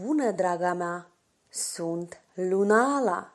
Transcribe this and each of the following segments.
Bună, draga mea! Sunt Lunala!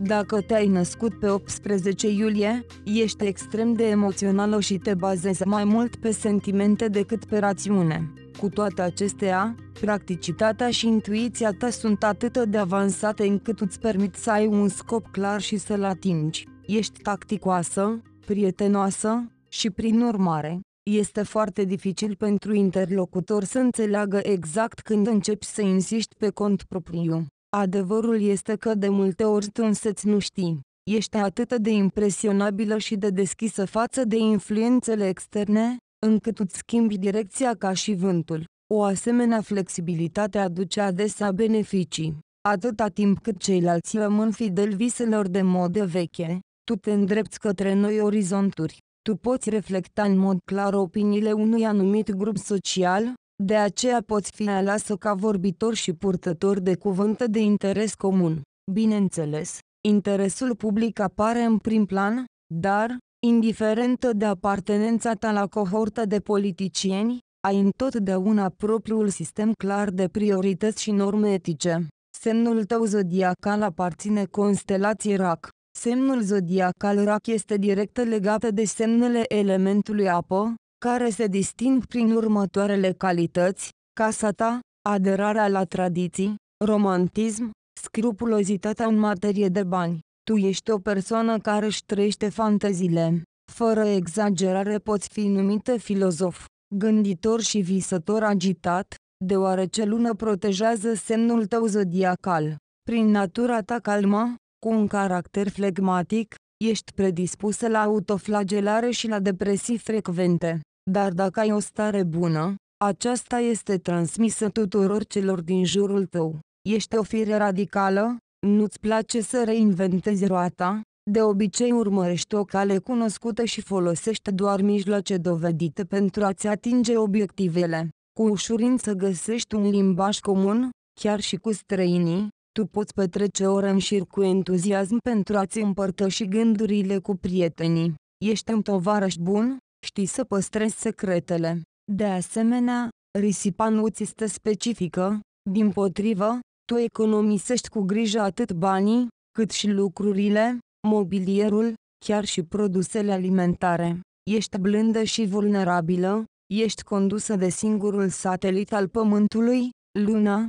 Dacă te-ai născut pe 18 iulie, ești extrem de emoțională și te bazezi mai mult pe sentimente decât pe rațiune. Cu toate acestea, practicitatea și intuiția ta sunt atât de avansate încât îți permit să ai un scop clar și să-l atingi. Ești tacticoasă, prietenoasă și, prin urmare, este foarte dificil pentru interlocutor să înțeleagă exact când începi să insiști pe cont propriu. Adevărul este că de multe ori tu însăți nu știi. Ești atât de impresionabilă și de deschisă față de influențele externe, încât îți schimbi direcția ca și vântul. O asemenea flexibilitate aduce adesea beneficii. Atâta timp cât ceilalți rămân fideli viselor de modă veche, tu te îndrepți către noi orizonturi tu poți reflecta în mod clar opiniile unui anumit grup social, de aceea poți fi alasă ca vorbitor și purtător de cuvânt de interes comun. Bineînțeles, interesul public apare în prim plan, dar, indiferent de apartenența ta la cohortă de politicieni, ai întotdeauna propriul sistem clar de priorități și norme etice. Semnul tău zodiacal aparține constelației RAC. Semnul zodiacal rac este direct legat de semnele elementului apă, care se disting prin următoarele calități, casa ta, aderarea la tradiții, romantism, scrupulozitatea în materie de bani. Tu ești o persoană care își trăiește fanteziile. Fără exagerare poți fi numită filozof, gânditor și visător agitat, deoarece lună protejează semnul tău zodiacal. Prin natura ta calmă. Cu un caracter flegmatic, ești predispusă la autoflagelare și la depresii frecvente. Dar dacă ai o stare bună, aceasta este transmisă tuturor celor din jurul tău. Ești o fire radicală, nu-ți place să reinventezi roata, de obicei urmărești o cale cunoscută și folosești doar mijloace dovedite pentru a-ți atinge obiectivele. Cu ușurință găsești un limbaj comun, chiar și cu străinii, tu poți petrece ore în șir cu entuziasm pentru a-ți împărtăși gândurile cu prietenii. Ești un tovarăș bun, știi să păstrezi secretele. De asemenea, risipa nu ți este specifică, din potrivă, tu economisești cu grijă atât banii, cât și lucrurile, mobilierul, chiar și produsele alimentare. Ești blândă și vulnerabilă, ești condusă de singurul satelit al Pământului, Luna,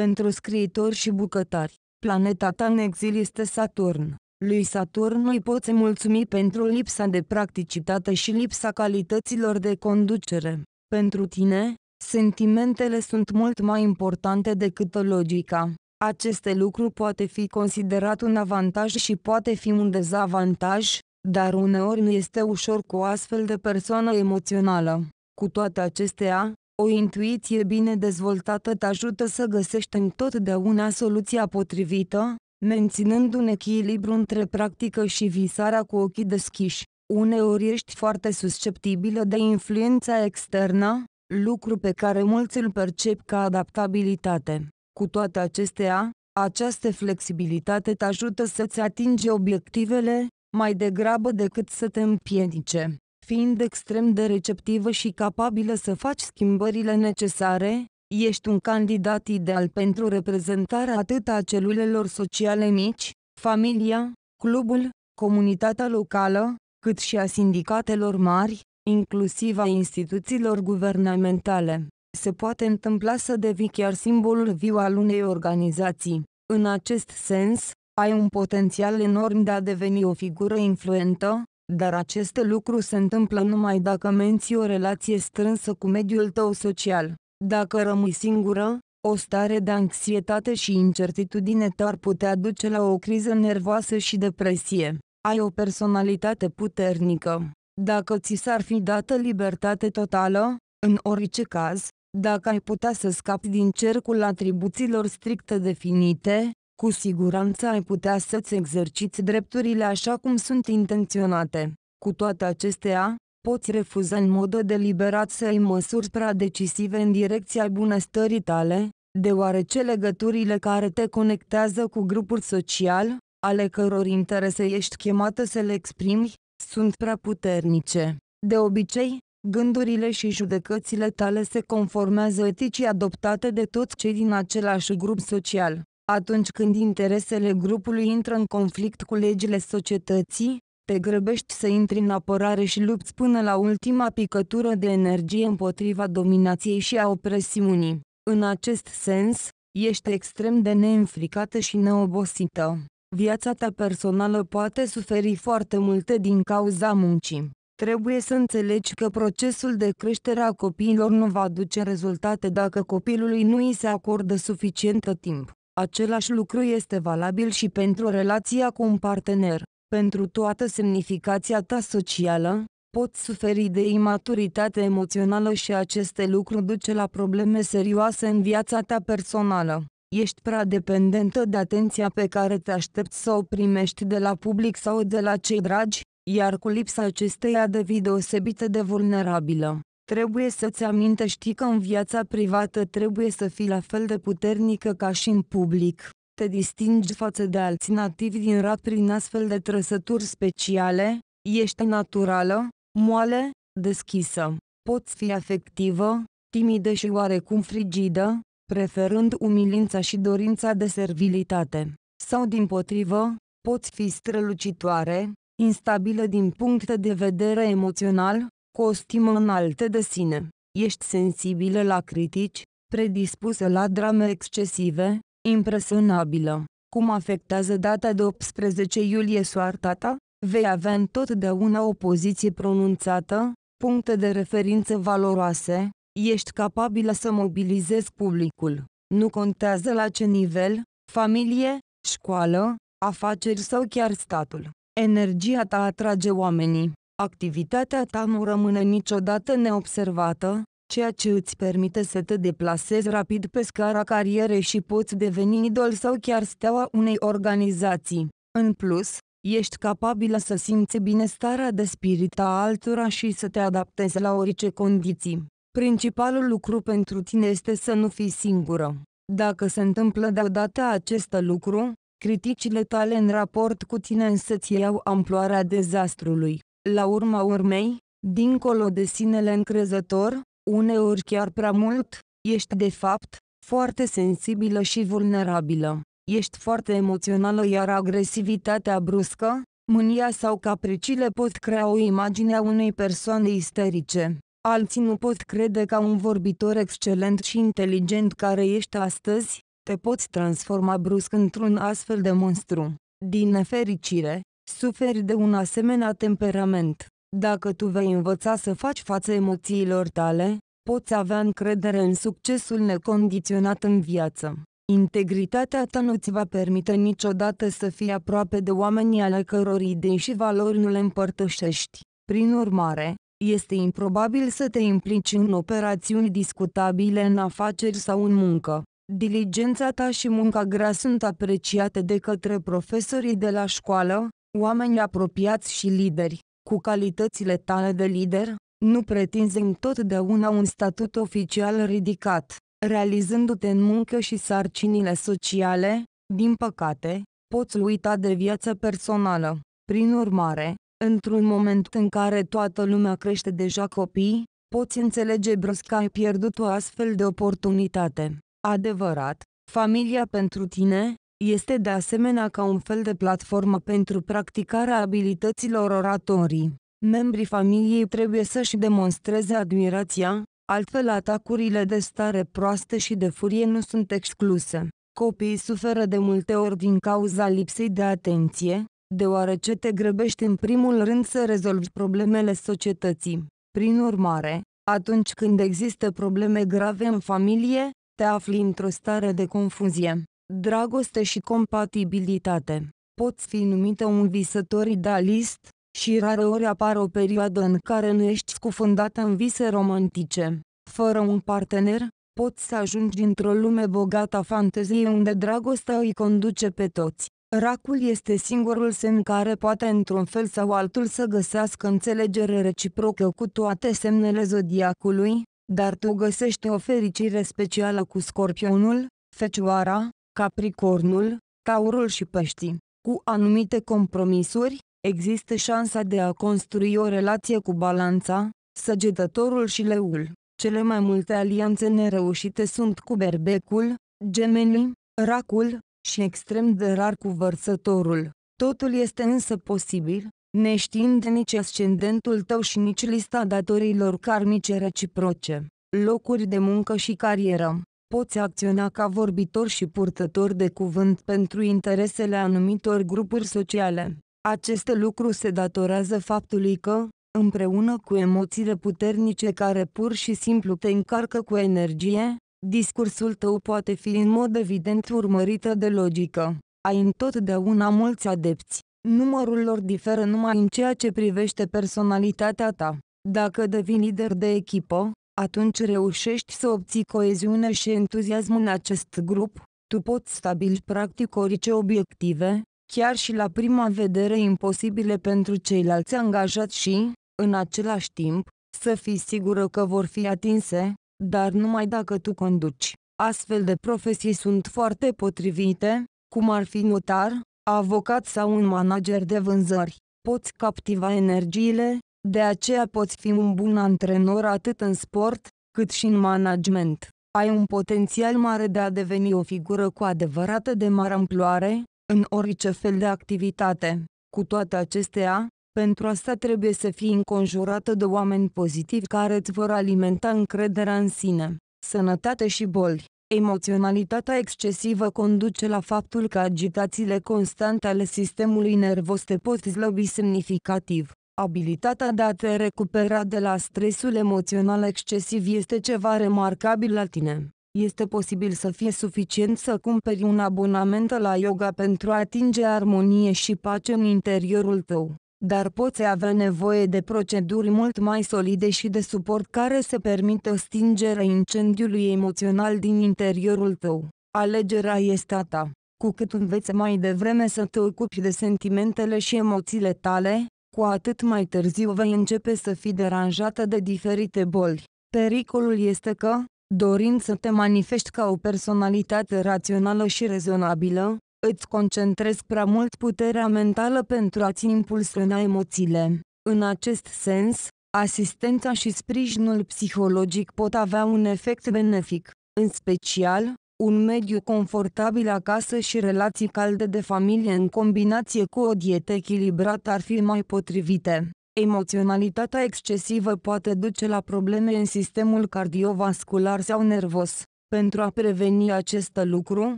pentru scriitori și bucătari, planeta ta în exil este Saturn. Lui Saturn îi poți mulțumi pentru lipsa de practicitate și lipsa calităților de conducere. Pentru tine, sentimentele sunt mult mai importante decât logica. Aceste lucruri poate fi considerat un avantaj și poate fi un dezavantaj, dar uneori nu este ușor cu o astfel de persoană emoțională. Cu toate acestea, o intuiție bine dezvoltată te ajută să găsești întotdeauna soluția potrivită, menținând un echilibru între practică și visarea cu ochii deschiși. Uneori ești foarte susceptibilă de influența externă, lucru pe care mulți îl percep ca adaptabilitate. Cu toate acestea, această flexibilitate te ajută să-ți atingi obiectivele, mai degrabă decât să te împiedice. Fiind extrem de receptivă și capabilă să faci schimbările necesare, ești un candidat ideal pentru reprezentarea atât a celulelor sociale mici, familia, clubul, comunitatea locală, cât și a sindicatelor mari, inclusiv a instituțiilor guvernamentale. Se poate întâmpla să devii chiar simbolul viu al unei organizații. În acest sens, ai un potențial enorm de a deveni o figură influentă, dar acest lucru se întâmplă numai dacă menții o relație strânsă cu mediul tău social. Dacă rămâi singură, o stare de anxietate și incertitudine te-ar putea duce la o criză nervoasă și depresie. Ai o personalitate puternică. Dacă ți s-ar fi dată libertate totală, în orice caz, dacă ai putea să scapi din cercul atribuțiilor stricte definite, cu siguranță ai putea să-ți exerciți drepturile așa cum sunt intenționate. Cu toate acestea, poți refuza în mod deliberat să ai măsuri prea decisive în direcția bunăstării tale, deoarece legăturile care te conectează cu grupul social, ale căror interese ești chemată să le exprimi, sunt prea puternice. De obicei, gândurile și judecățile tale se conformează eticii adoptate de toți cei din același grup social. Atunci când interesele grupului intră în conflict cu legile societății, te grăbești să intri în apărare și lupți până la ultima picătură de energie împotriva dominației și a opresiunii. În acest sens, ești extrem de neînfricată și neobosită. Viața ta personală poate suferi foarte multe din cauza muncii. Trebuie să înțelegi că procesul de creștere a copiilor nu va duce rezultate dacă copilului nu îi se acordă suficientă timp. Același lucru este valabil și pentru relația cu un partener. Pentru toată semnificația ta socială, poți suferi de imaturitate emoțională și aceste lucruri duce la probleme serioase în viața ta personală. Ești prea dependentă de atenția pe care te aștepți să o primești de la public sau de la cei dragi, iar cu lipsa acesteia devii deosebită de vulnerabilă. Trebuie să-ți amintești că în viața privată trebuie să fii la fel de puternică ca și în public. Te distingi față de alți nativi din rat prin astfel de trăsături speciale, ești naturală, moale, deschisă. Poți fi afectivă, timidă și oarecum frigidă, preferând umilința și dorința de servilitate. Sau din potrivă, poți fi strălucitoare, instabilă din punct de vedere emoțional, cu o stimă înaltă de sine, ești sensibilă la critici, predispusă la drame excesive, impresionabilă. Cum afectează data de 18 iulie soarta ta? Vei avea întotdeauna o poziție pronunțată, puncte de referință valoroase, ești capabilă să mobilizezi publicul. Nu contează la ce nivel, familie, școală, afaceri sau chiar statul. Energia ta atrage oamenii. Activitatea ta nu rămâne niciodată neobservată, ceea ce îți permite să te deplasezi rapid pe scara carierei și poți deveni idol sau chiar steaua unei organizații. În plus, ești capabilă să simți binestarea de spirit a altora și să te adaptezi la orice condiții. Principalul lucru pentru tine este să nu fii singură. Dacă se întâmplă deodată acest lucru, criticile tale în raport cu tine ți iau amploarea dezastrului. La urma urmei, dincolo de sinele încrezător, uneori chiar prea mult, ești de fapt, foarte sensibilă și vulnerabilă. Ești foarte emoțională iar agresivitatea bruscă, mânia sau capricile pot crea o imagine a unei persoane isterice. Alții nu pot crede ca un vorbitor excelent și inteligent care ești astăzi, te poți transforma brusc într-un astfel de monstru. Din nefericire, Suferi de un asemenea temperament. Dacă tu vei învăța să faci față emoțiilor tale, poți avea încredere în succesul necondiționat în viață. Integritatea ta nu ți va permite niciodată să fii aproape de oamenii ale căror idei și valori nu le împărtășești. Prin urmare, este improbabil să te implici în operațiuni discutabile în afaceri sau în muncă. Diligența ta și munca grea sunt apreciate de către profesorii de la școală, oameni apropiați și lideri, cu calitățile tale de lider, nu pretinzi întotdeauna un statut oficial ridicat, realizându-te în muncă și sarcinile sociale, din păcate, poți uita de viața personală. Prin urmare, într-un moment în care toată lumea crește deja copii, poți înțelege brusc că ai pierdut o astfel de oportunitate. Adevărat, familia pentru tine, este de asemenea ca un fel de platformă pentru practicarea abilităților oratorii. Membrii familiei trebuie să-și demonstreze admirația, altfel atacurile de stare proastă și de furie nu sunt excluse. Copiii suferă de multe ori din cauza lipsei de atenție, deoarece te grăbești în primul rând să rezolvi problemele societății. Prin urmare, atunci când există probleme grave în familie, te afli într-o stare de confuzie dragoste și compatibilitate. Poți fi numită un visător idealist, și rareori apar o perioadă în care nu ești scufundată în vise romantice. Fără un partener, poți să ajungi într-o lume bogată a fanteziei unde dragostea îi conduce pe toți. Racul este singurul semn care poate într-un fel sau altul să găsească înțelegere reciprocă cu toate semnele zodiacului, dar tu găsești o fericire specială cu scorpionul, fecioara, Capricornul, Taurul și Peștii. Cu anumite compromisuri, există șansa de a construi o relație cu balanța, săgetătorul și leul. Cele mai multe alianțe nereușite sunt cu berbecul, gemenii, racul, și extrem de rar cu vărsătorul. Totul este însă posibil, neștiind nici ascendentul tău și nici lista datorilor karmice reciproce, locuri de muncă și carieră poți acționa ca vorbitor și purtător de cuvânt pentru interesele anumitor grupuri sociale. Acest lucru se datorează faptului că, împreună cu emoțiile puternice care pur și simplu te încarcă cu energie, discursul tău poate fi în mod evident urmărită de logică. Ai întotdeauna mulți adepți. Numărul lor diferă numai în ceea ce privește personalitatea ta. Dacă devii lider de echipă, atunci reușești să obții coeziune și entuziasm în acest grup, tu poți stabili practic orice obiective, chiar și la prima vedere imposibile pentru ceilalți angajați și, în același timp, să fii sigură că vor fi atinse, dar numai dacă tu conduci. Astfel de profesii sunt foarte potrivite, cum ar fi notar, avocat sau un manager de vânzări. Poți captiva energiile, de aceea poți fi un bun antrenor atât în sport, cât și în management. Ai un potențial mare de a deveni o figură cu adevărată de mare amploare, în orice fel de activitate. Cu toate acestea, pentru asta trebuie să fii înconjurată de oameni pozitivi care îți vor alimenta încrederea în sine. Sănătate și boli Emoționalitatea excesivă conduce la faptul că agitațiile constante ale sistemului nervos te pot slăbi semnificativ. Abilitatea de a te recupera de la stresul emoțional excesiv este ceva remarcabil la tine. Este posibil să fie suficient să cumperi un abonament la yoga pentru a atinge armonie și pace în interiorul tău, dar poți avea nevoie de proceduri mult mai solide și de suport care să permită stingerea incendiului emoțional din interiorul tău. Alegerea este a ta. Cu cât înveți mai devreme să te ocupi de sentimentele și emoțiile tale, cu atât mai târziu vei începe să fii deranjată de diferite boli. Pericolul este că, dorind să te manifesti ca o personalitate rațională și rezonabilă, îți concentrezi prea mult puterea mentală pentru a-ți impulsiona emoțiile. În acest sens, asistența și sprijinul psihologic pot avea un efect benefic, în special, un mediu confortabil acasă și relații calde de familie în combinație cu o dietă echilibrată ar fi mai potrivite. Emoționalitatea excesivă poate duce la probleme în sistemul cardiovascular sau nervos. Pentru a preveni acest lucru,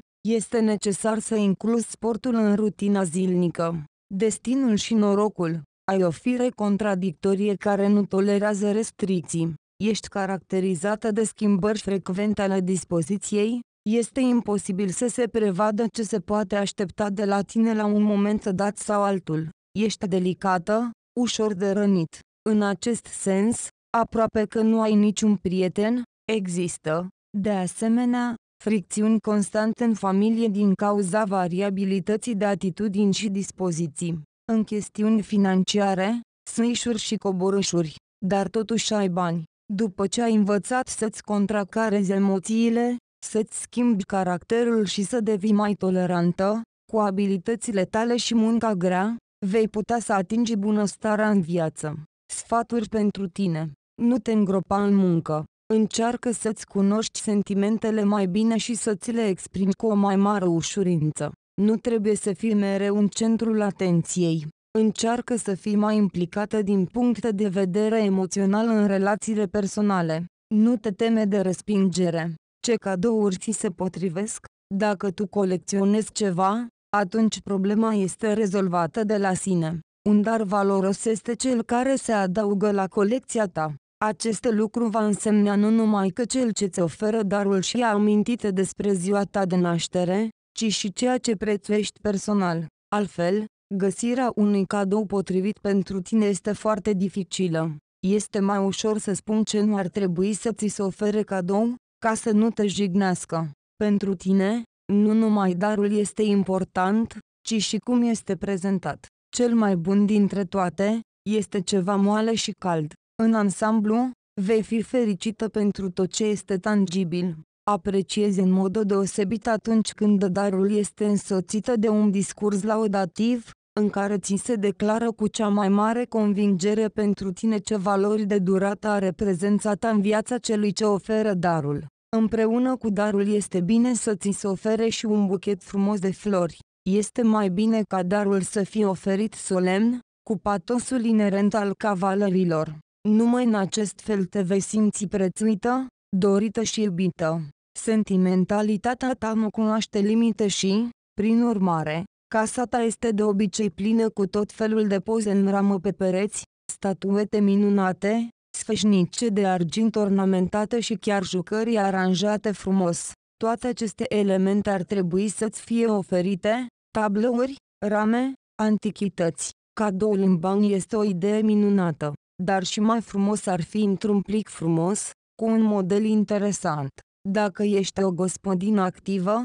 este necesar să incluzi sportul în rutina zilnică. Destinul și norocul ai o fire contradictorie care nu tolerează restricții. Ești caracterizată de schimbări frecvente ale dispoziției, este imposibil să se prevadă ce se poate aștepta de la tine la un moment dat sau altul. Ești delicată, ușor de rănit. În acest sens, aproape că nu ai niciun prieten, există, de asemenea, fricțiuni constante în familie din cauza variabilității de atitudini și dispoziții. În chestiuni financiare, sâișuri și coborâșuri, dar totuși ai bani. După ce ai învățat să-ți contracarezi emoțiile, să-ți schimbi caracterul și să devii mai tolerantă, cu abilitățile tale și munca grea, vei putea să atingi bunăstarea în viață. Sfaturi pentru tine. Nu te îngropa în muncă. Încearcă să-ți cunoști sentimentele mai bine și să-ți le exprimi cu o mai mare ușurință. Nu trebuie să fii mereu în centrul atenției. Încearcă să fii mai implicată din punct de vedere emoțional în relațiile personale. Nu te teme de respingere ce cadouri ți se potrivesc, dacă tu colecționezi ceva, atunci problema este rezolvată de la sine. Un dar valoros este cel care se adaugă la colecția ta. Acest lucru va însemna nu numai că cel ce ți oferă darul și a amintite despre ziua ta de naștere, ci și ceea ce prețuiești personal. Altfel, găsirea unui cadou potrivit pentru tine este foarte dificilă. Este mai ușor să spun ce nu ar trebui să ți se ofere cadou, ca să nu te jignească. Pentru tine, nu numai darul este important, ci și cum este prezentat. Cel mai bun dintre toate, este ceva moale și cald. În ansamblu, vei fi fericită pentru tot ce este tangibil. Apreciezi în mod deosebit atunci când darul este însoțită de un discurs laudativ, în care ți se declară cu cea mai mare convingere pentru tine ce valori de durată are prezența ta în viața celui ce oferă darul. Împreună cu darul este bine să ți se ofere și un buchet frumos de flori. Este mai bine ca darul să fie oferit solemn, cu patosul inerent al cavalerilor. Numai în acest fel te vei simți prețuită, dorită și iubită. Sentimentalitatea ta nu cunoaște limite și, prin urmare, Casa ta este de obicei plină cu tot felul de poze în ramă pe pereți, statuete minunate, sfășnice de argint ornamentate și chiar jucării aranjate frumos. Toate aceste elemente ar trebui să-ți fie oferite, tablouri, rame, antichități. Cadoul în bani este o idee minunată, dar și mai frumos ar fi într-un plic frumos, cu un model interesant. Dacă ești o gospodină activă,